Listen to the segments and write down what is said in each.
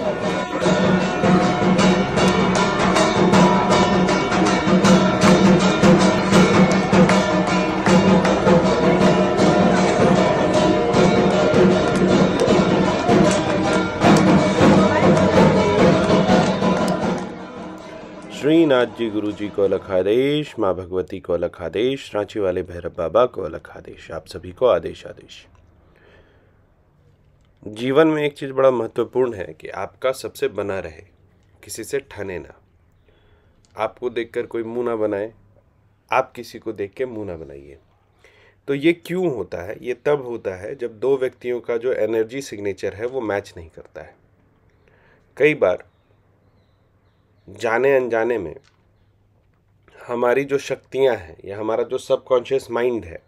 श्रीनाथ जी गुरु जी को अलग आदेश माँ भगवती को अलग आदेश रांची वाले भैरव बाबा को अलग आदेश आप सभी को आदेश आदेश जीवन में एक चीज़ बड़ा महत्वपूर्ण है कि आपका सबसे बना रहे किसी से ठने ना आपको देखकर कोई मुंह ना बनाए आप किसी को देख के मुँह ना बनाइए तो ये क्यों होता है ये तब होता है जब दो व्यक्तियों का जो एनर्जी सिग्नेचर है वो मैच नहीं करता है कई बार जाने अनजाने में हमारी जो शक्तियां हैं या हमारा जो सबकॉन्शियस माइंड है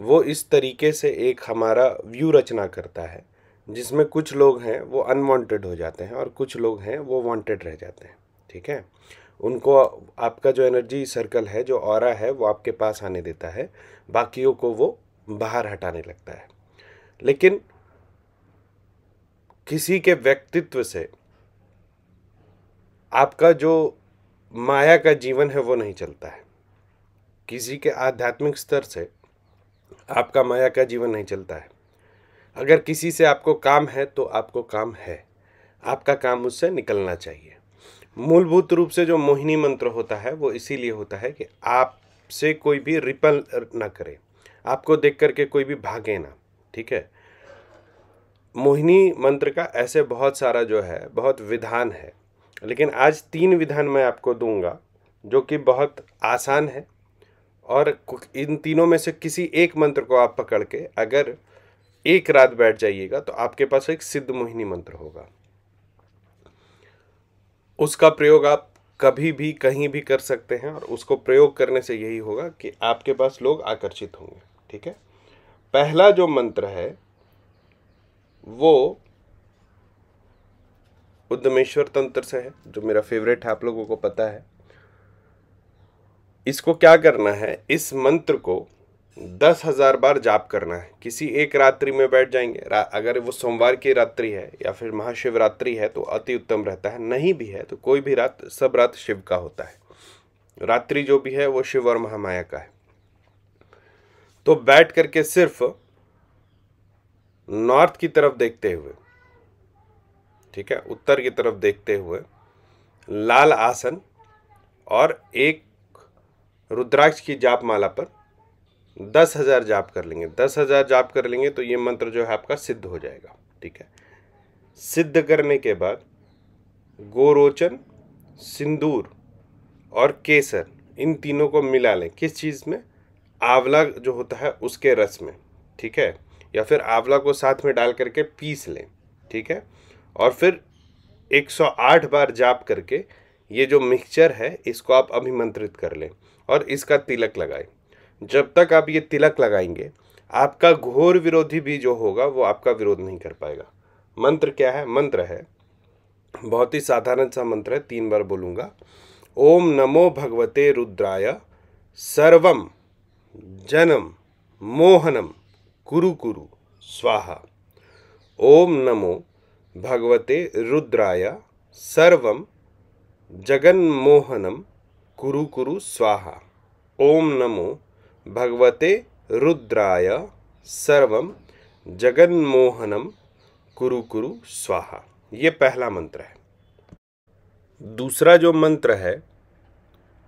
वो इस तरीके से एक हमारा व्यू रचना करता है जिसमें कुछ लोग हैं वो अनवांटेड हो जाते हैं और कुछ लोग हैं वो वांटेड रह जाते हैं ठीक है उनको आपका जो एनर्जी सर्कल है जो और है वो आपके पास आने देता है बाकियों को वो बाहर हटाने लगता है लेकिन किसी के व्यक्तित्व से आपका जो माया का जीवन है वो नहीं चलता है किसी के आध्यात्मिक स्तर से आपका माया का जीवन नहीं चलता है अगर किसी से आपको काम है तो आपको काम है आपका काम उससे निकलना चाहिए मूलभूत रूप से जो मोहिनी मंत्र होता है वो इसीलिए होता है कि आपसे कोई भी रिपल ना करे आपको देख करके कोई भी भागे ना ठीक है मोहिनी मंत्र का ऐसे बहुत सारा जो है बहुत विधान है लेकिन आज तीन विधान मैं आपको दूंगा जो कि बहुत आसान है और इन तीनों में से किसी एक मंत्र को आप पकड़ के अगर एक रात बैठ जाइएगा तो आपके पास एक सिद्ध मोहिनी मंत्र होगा उसका प्रयोग आप कभी भी कहीं भी कर सकते हैं और उसको प्रयोग करने से यही होगा कि आपके पास लोग आकर्षित होंगे ठीक है पहला जो मंत्र है वो उद्यमेश्वर तंत्र से है जो मेरा फेवरेट है आप लोगों को पता है इसको क्या करना है इस मंत्र को दस हज़ार बार जाप करना है किसी एक रात्रि में बैठ जाएंगे अगर वो सोमवार की रात्रि है या फिर महाशिवरात्रि है तो अति उत्तम रहता है नहीं भी है तो कोई भी रात सब रात शिव का होता है रात्रि जो भी है वो शिव और महामाया का है तो बैठ करके सिर्फ नॉर्थ की तरफ देखते हुए ठीक है उत्तर की तरफ देखते हुए लाल आसन और एक रुद्राक्ष की जाप माला पर दस हज़ार जाप कर लेंगे दस हज़ार जाप कर लेंगे तो ये मंत्र जो है आपका सिद्ध हो जाएगा ठीक है सिद्ध करने के बाद गोरोचन सिंदूर और केसर इन तीनों को मिला लें किस चीज़ में आंवला जो होता है उसके रस में ठीक है या फिर आंवला को साथ में डाल करके पीस लें ठीक है और फिर 108 बार जाप करके ये जो मिक्सचर है इसको आप अभिमंत्रित कर लें और इसका तिलक लगाएं जब तक आप ये तिलक लगाएंगे आपका घोर विरोधी भी जो होगा वो आपका विरोध नहीं कर पाएगा मंत्र क्या है मंत्र है बहुत ही साधारण सा मंत्र है तीन बार बोलूँगा ओम नमो भगवते रुद्राय सर्वम जनम मोहनम कुरु कुरु स्वाहा ओम नमो भगवते रुद्राय सर्वम जगन्मोहनम कुरु कुरु स्वाहा ओम नमो भगवते रुद्राय सर्व जगन्मोहनम कुरु कुरु स्वाहा ये पहला मंत्र है दूसरा जो मंत्र है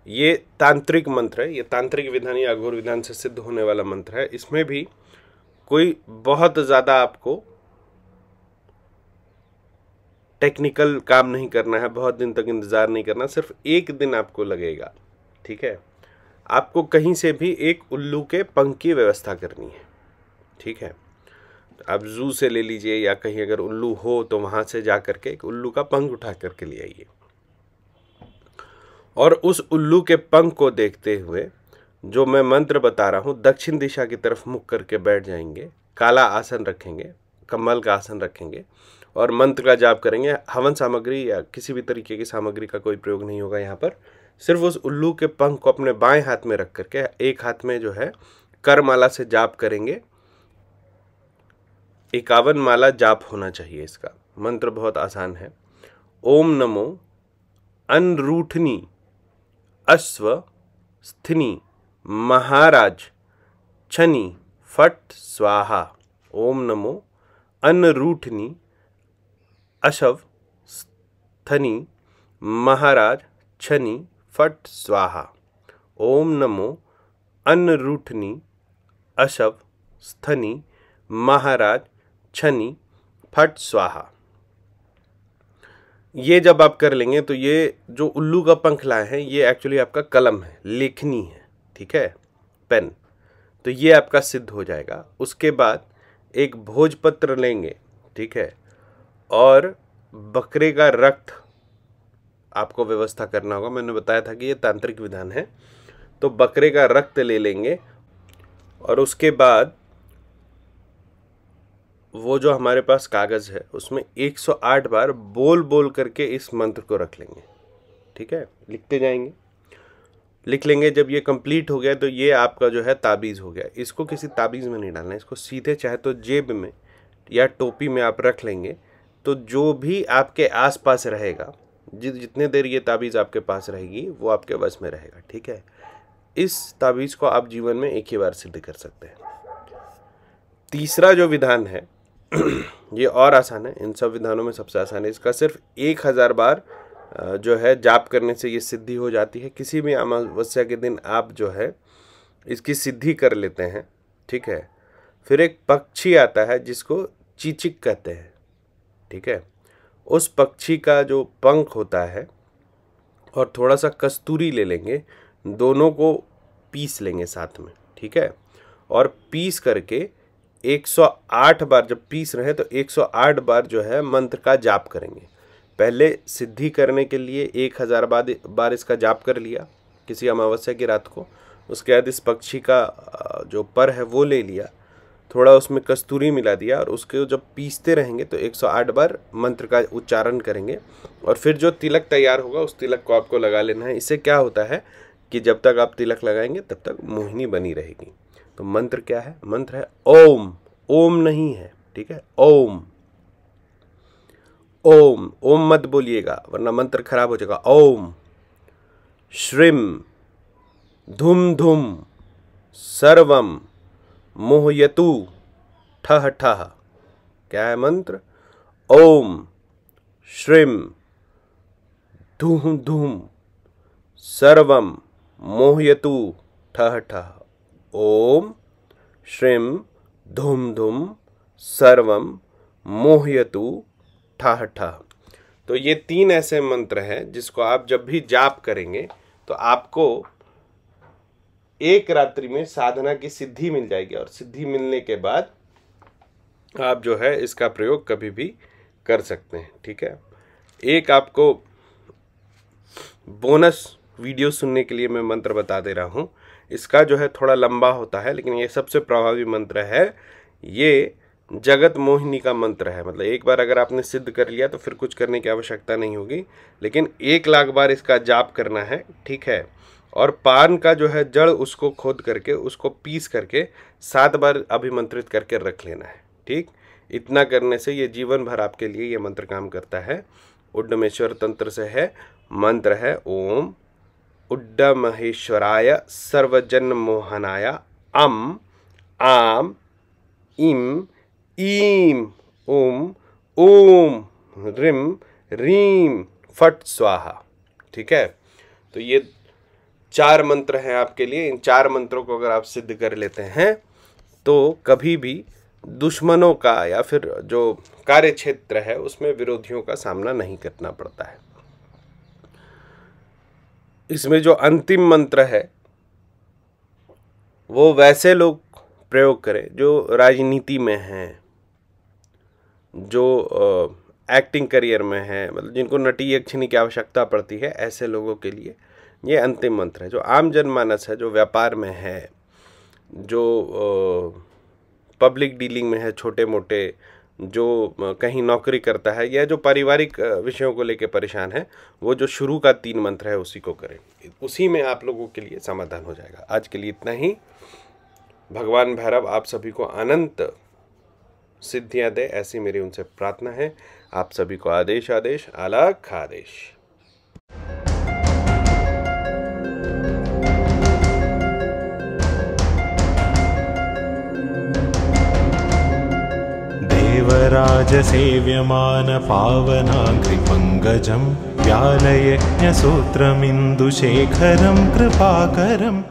ये तांत्रिक मंत्र है ये तांत्रिक विधान या अघोर विधान से सिद्ध होने वाला मंत्र है इसमें भी कोई बहुत ज़्यादा आपको टेक्निकल काम नहीं करना है बहुत दिन तक इंतज़ार नहीं करना सिर्फ एक दिन आपको लगेगा ठीक है आपको कहीं से भी एक उल्लू के पंख की व्यवस्था करनी है ठीक है आप जू से ले लीजिए या कहीं अगर उल्लू हो तो वहाँ से जा करके एक उल्लू का पंख उठा करके ले आइए और उस उल्लू के पंख को देखते हुए जो मैं मंत्र बता रहा हूँ दक्षिण दिशा की तरफ मुख करके बैठ जाएंगे काला आसन रखेंगे कमल का आसन रखेंगे और मंत्र का जाप करेंगे हवन सामग्री या किसी भी तरीके की सामग्री का कोई प्रयोग नहीं होगा यहाँ पर सिर्फ उस उल्लू के पंख को अपने बाएं हाथ में रख करके एक हाथ में जो है कर माला से जाप करेंगे इक्यावन माला जाप होना चाहिए इसका मंत्र बहुत आसान है ओम नमो अनरूठनी अश्व स्थिनी महाराज छनी फट स्वाहा ओम नमो अनरूठनी अशव स्थनी महाराज छनी फट स्वाहा ओम नमो अन्नरूठनी अशव स्थनी महाराज छनी फट स्वाहा ये जब आप कर लेंगे तो ये जो उल्लू का पंखला है ये एक्चुअली आपका कलम है लेखनी है ठीक है पेन तो ये आपका सिद्ध हो जाएगा उसके बाद एक भोजपत्र लेंगे ठीक है और बकरे का रक्त आपको व्यवस्था करना होगा मैंने बताया था कि ये तांत्रिक विधान है तो बकरे का रक्त ले लेंगे और उसके बाद वो जो हमारे पास कागज़ है उसमें 108 बार बोल बोल करके इस मंत्र को रख लेंगे ठीक है लिखते जाएंगे लिख लेंगे जब ये कंप्लीट हो गया तो ये आपका जो है ताबीज़ हो गया इसको किसी ताबीज़ में नहीं डालना इसको सीधे चाहे तो जेब में या टोपी में आप रख लेंगे तो जो भी आपके आसपास रहेगा जित जितने देर ये ताबीज़ आपके पास रहेगी वो आपके वश में रहेगा ठीक है इस ताबीज़ को आप जीवन में एक ही बार सिद्ध कर सकते हैं तीसरा जो विधान है ये और आसान है इन सब विधानों में सबसे आसान है इसका सिर्फ एक हज़ार बार जो है जाप करने से ये सिद्धि हो जाती है किसी भी अमावस्या के दिन आप जो है इसकी सिद्धि कर लेते हैं ठीक है फिर एक पक्षी आता है जिसको चीचिक कहते हैं ठीक है उस पक्षी का जो पंख होता है और थोड़ा सा कस्तूरी ले लेंगे दोनों को पीस लेंगे साथ में ठीक है और पीस करके 108 बार जब पीस रहे तो 108 बार जो है मंत्र का जाप करेंगे पहले सिद्धि करने के लिए एक हज़ार बार बार इसका जाप कर लिया किसी अमावस्या की रात को उसके बाद इस पक्षी का जो पर है वो ले लिया थोड़ा उसमें कस्तूरी मिला दिया और उसके जब पीसते रहेंगे तो 108 बार मंत्र का उच्चारण करेंगे और फिर जो तिलक तैयार होगा उस तिलक को आपको लगा लेना है इससे क्या होता है कि जब तक आप तिलक लगाएंगे तब तक मोहिनी बनी रहेगी तो मंत्र क्या है मंत्र है ओम ओम नहीं है ठीक है ओम ओम ओम मत बोलिएगा वरना मंत्र खराब हो जाएगा ओम श्रिम धुम धुम सर्वम मोहयतु ठह ठह क्या है मंत्र ओम श्रीम धूह धूम सर्व मोहयतु ठह ठह ओम श्रीम धूम धूम सर्व मोहयतु ठह ठह तो ये तीन ऐसे मंत्र हैं जिसको आप जब भी जाप करेंगे तो आपको एक रात्रि में साधना की सिद्धि मिल जाएगी और सिद्धि मिलने के बाद आप जो है इसका प्रयोग कभी भी कर सकते हैं ठीक है एक आपको बोनस वीडियो सुनने के लिए मैं मंत्र बता दे रहा हूँ इसका जो है थोड़ा लंबा होता है लेकिन ये सबसे प्रभावी मंत्र है ये जगत मोहिनी का मंत्र है मतलब एक बार अगर आपने सिद्ध कर लिया तो फिर कुछ करने की आवश्यकता नहीं होगी लेकिन एक लाख बार इसका जाप करना है ठीक है और पान का जो है जड़ उसको खोद करके उसको पीस करके सात बार अभिमंत्रित करके रख लेना है ठीक इतना करने से ये जीवन भर आपके लिए ये मंत्र काम करता है उड्डमेश्वर तंत्र से है मंत्र है ओम उड्डमहेश्वराय सर्वजन मोहनाय अम आम इम ईम ओम ओम रिम रीम फट स्वाहा ठीक है तो ये चार मंत्र हैं आपके लिए इन चार मंत्रों को अगर आप सिद्ध कर लेते हैं तो कभी भी दुश्मनों का या फिर जो कार्य क्षेत्र है उसमें विरोधियों का सामना नहीं करना पड़ता है इसमें जो अंतिम मंत्र है वो वैसे लोग प्रयोग करें जो राजनीति में हैं जो एक्टिंग करियर में हैं मतलब जिनको नटी एक्शन की आवश्यकता पड़ती है ऐसे लोगों के लिए ये अंतिम मंत्र है जो आम जनमानस है जो व्यापार में है जो पब्लिक डीलिंग में है छोटे मोटे जो कहीं नौकरी करता है या जो पारिवारिक विषयों को लेकर परेशान है वो जो शुरू का तीन मंत्र है उसी को करें उसी में आप लोगों के लिए समाधान हो जाएगा आज के लिए इतना ही भगवान भैरव आप सभी को अनंत सिद्धियां दे ऐसी मेरी उनसे प्रार्थना है आप सभी को आदेश आदेश अलग आदेश राजसेव्यमानपावनाघ्रिपङ्कजं व्यालयज्ञसूत्रमिन्दुशेखरं कृपाकरम्